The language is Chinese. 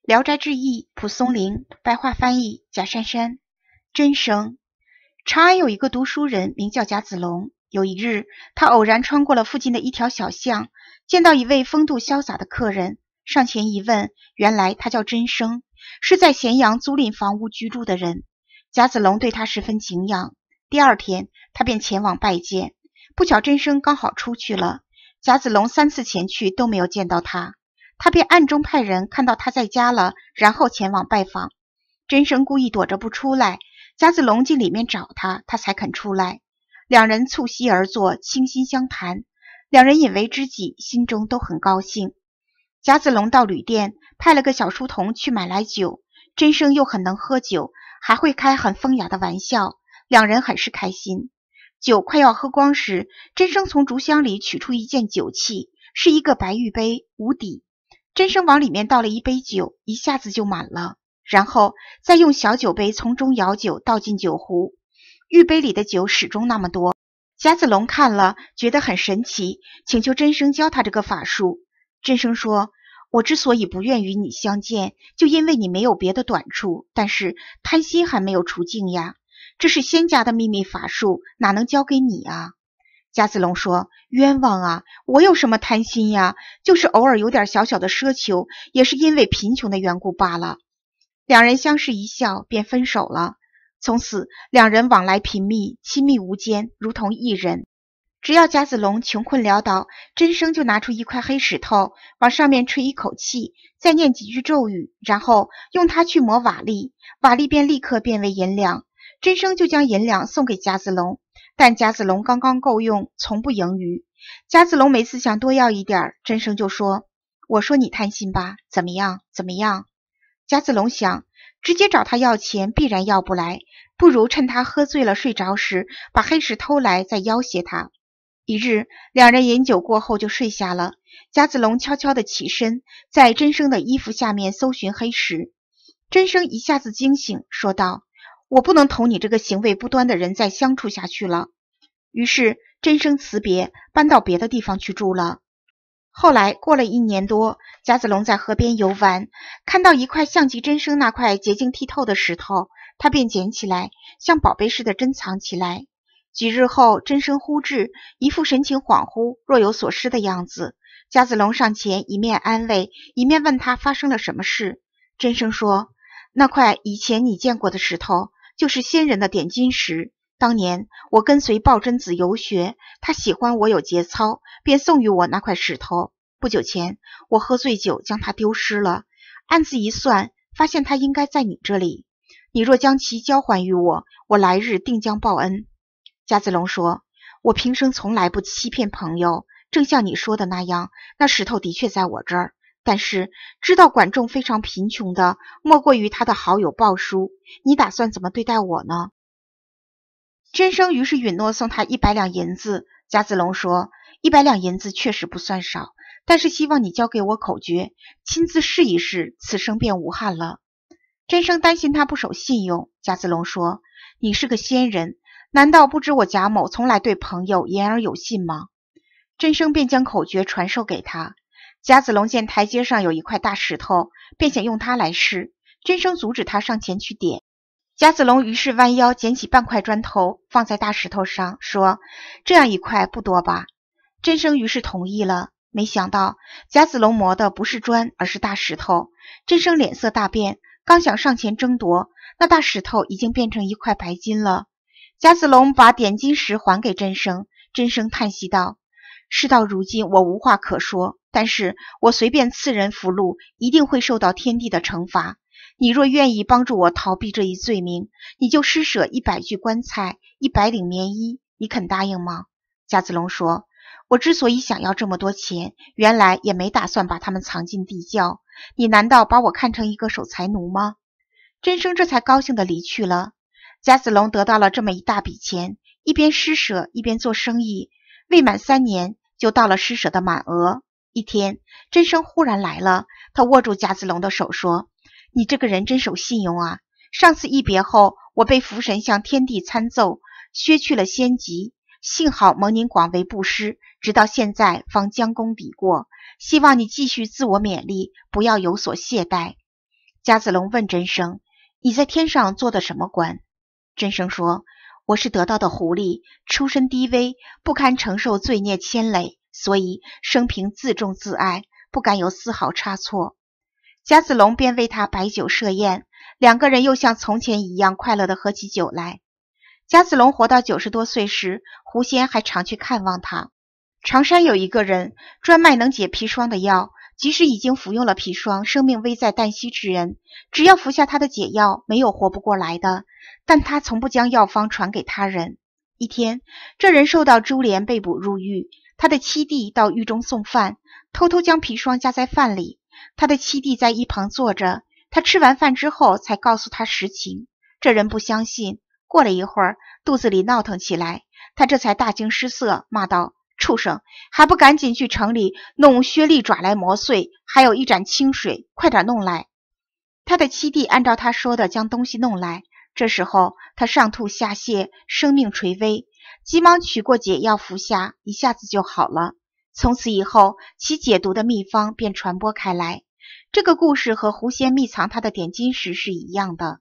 《聊斋志异》蒲松龄白话翻译贾珊珊，真生长安有一个读书人名叫贾子龙，有一日他偶然穿过了附近的一条小巷，见到一位风度潇洒的客人，上前一问，原来他叫真生，是在咸阳租赁房屋居住的人。贾子龙对他十分敬仰，第二天他便前往拜见，不巧真生刚好出去了，贾子龙三次前去都没有见到他。他便暗中派人看到他在家了，然后前往拜访。真生故意躲着不出来，贾子龙进里面找他，他才肯出来。两人促膝而坐，倾心相谈。两人引为知己，心中都很高兴。贾子龙到旅店，派了个小书童去买来酒。真生又很能喝酒，还会开很风雅的玩笑，两人很是开心。酒快要喝光时，真生从竹箱里取出一件酒器，是一个白玉杯，无底。真生往里面倒了一杯酒，一下子就满了，然后再用小酒杯从中舀酒倒进酒壶，玉杯里的酒始终那么多。贾子龙看了，觉得很神奇，请求真生教他这个法术。真生说：“我之所以不愿与你相见，就因为你没有别的短处，但是贪心还没有除尽呀。这是仙家的秘密法术，哪能教给你啊？”贾子龙说：“冤枉啊！我有什么贪心呀？就是偶尔有点小小的奢求，也是因为贫穷的缘故罢了。”两人相视一笑，便分手了。从此，两人往来频密，亲密无间，如同一人。只要贾子龙穷困潦倒，真生就拿出一块黑石头，往上面吹一口气，再念几句咒语，然后用它去磨瓦砾，瓦砾便立刻变为银两。真生就将银两送给贾子龙。但贾子龙刚刚够用，从不盈余。贾子龙每次想多要一点儿，真生就说：“我说你贪心吧，怎么样？怎么样？”贾子龙想直接找他要钱，必然要不来，不如趁他喝醉了睡着时，把黑石偷来再要挟他。一日，两人饮酒过后就睡下了。贾子龙悄悄地起身，在真生的衣服下面搜寻黑石。真生一下子惊醒，说道。我不能同你这个行为不端的人再相处下去了，于是真生辞别，搬到别的地方去住了。后来过了一年多，贾子龙在河边游玩，看到一块像极真生那块洁净剔透的石头，他便捡起来，像宝贝似的珍藏起来。几日后，真生忽至，一副神情恍惚、若有所失的样子。贾子龙上前一面安慰，一面问他发生了什么事。真生说：“那块以前你见过的石头。”就是仙人的点金石。当年我跟随鲍真子游学，他喜欢我有节操，便送予我那块石头。不久前，我喝醉酒将它丢失了。暗自一算，发现它应该在你这里。你若将其交还于我，我来日定将报恩。嘉子龙说，我平生从来不欺骗朋友，正像你说的那样，那石头的确在我这儿。但是知道管仲非常贫穷的，莫过于他的好友鲍叔。你打算怎么对待我呢？真生于是允诺送他一百两银子。甲子龙说：“一百两银子确实不算少，但是希望你交给我口诀，亲自试一试，此生便无憾了。”真生担心他不守信用。甲子龙说：“你是个仙人，难道不知我贾某从来对朋友言而有信吗？”真生便将口诀传授给他。贾子龙见台阶上有一块大石头，便想用它来试。真生阻止他上前去点。贾子龙于是弯腰捡起半块砖头放在大石头上，说：“这样一块不多吧？”真生于是同意了。没想到贾子龙磨的不是砖，而是大石头。真生脸色大变，刚想上前争夺，那大石头已经变成一块白金了。贾子龙把点金石还给真生，真生叹息道：“事到如今，我无话可说。”但是我随便赐人符禄，一定会受到天地的惩罚。你若愿意帮助我逃避这一罪名，你就施舍一百具棺材、一百领棉衣，你肯答应吗？贾子龙说：“我之所以想要这么多钱，原来也没打算把他们藏进地窖。你难道把我看成一个守财奴吗？”真生这才高兴地离去了。贾子龙得到了这么一大笔钱，一边施舍，一边做生意，未满三年就到了施舍的满额。一天，真生忽然来了。他握住贾子龙的手说：“你这个人真守信用啊！上次一别后，我被福神向天地参奏，削去了仙籍。幸好蒙您广为布施，直到现在方将功抵过。希望你继续自我勉励，不要有所懈怠。”贾子龙问真生：“你在天上做的什么官？”真生说：“我是得道的狐狸，出身低微，不堪承受罪孽牵累。”所以，生平自重自爱，不敢有丝毫差错。贾子龙便为他摆酒设宴，两个人又像从前一样快乐地喝起酒来。贾子龙活到九十多岁时，狐仙还常去看望他。常山有一个人，专卖能解砒霜的药，即使已经服用了砒霜，生命危在旦夕之人，只要服下他的解药，没有活不过来的。但他从不将药方传给他人。一天，这人受到株连，被捕入狱。他的七弟到狱中送饭，偷偷将砒霜加在饭里。他的七弟在一旁坐着，他吃完饭之后才告诉他实情。这人不相信。过了一会儿，肚子里闹腾起来，他这才大惊失色，骂道：“畜生，还不赶紧去城里弄薛利爪来磨碎，还有一盏清水，快点弄来！”他的七弟按照他说的将东西弄来。这时候，他上吐下泻，生命垂危。急忙取过解药服下，一下子就好了。从此以后，其解毒的秘方便传播开来。这个故事和狐仙秘藏他的点金石是一样的。